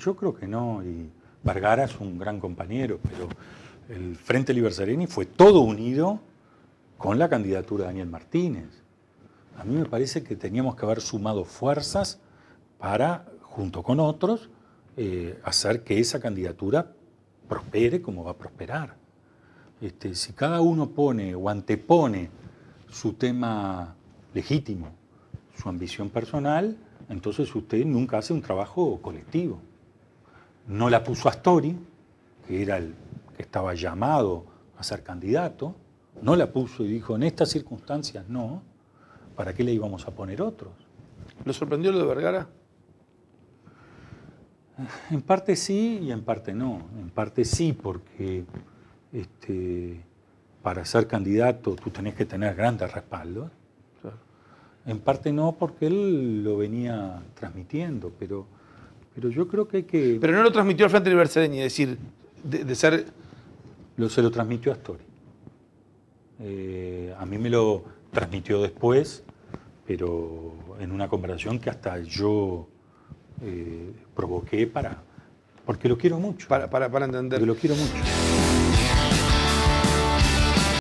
yo, creo que no. Y Vargara es un gran compañero, pero el Frente Liberzarini fue todo unido con la candidatura de Daniel Martínez. A mí me parece que teníamos que haber sumado fuerzas para, junto con otros, eh, hacer que esa candidatura prospere como va a prosperar. Este, si cada uno pone o antepone su tema legítimo, su ambición personal, entonces usted nunca hace un trabajo colectivo. No la puso Astori, que era el que estaba llamado a ser candidato, no la puso y dijo, en estas circunstancias no, ¿para qué le íbamos a poner otros? ¿Lo sorprendió lo de Vergara? En parte sí y en parte no. En parte sí, porque este, para ser candidato tú tenés que tener grandes respaldos. En parte no, porque él lo venía transmitiendo, pero, pero yo creo que hay que... Pero no lo transmitió al Frente Universal, es decir, de, ser... Lo, se lo transmitió a Story. Eh, a mí me lo transmitió después, pero en una conversación que hasta yo eh, provoqué para... Porque lo quiero mucho. Para, entender. lo quiero mucho.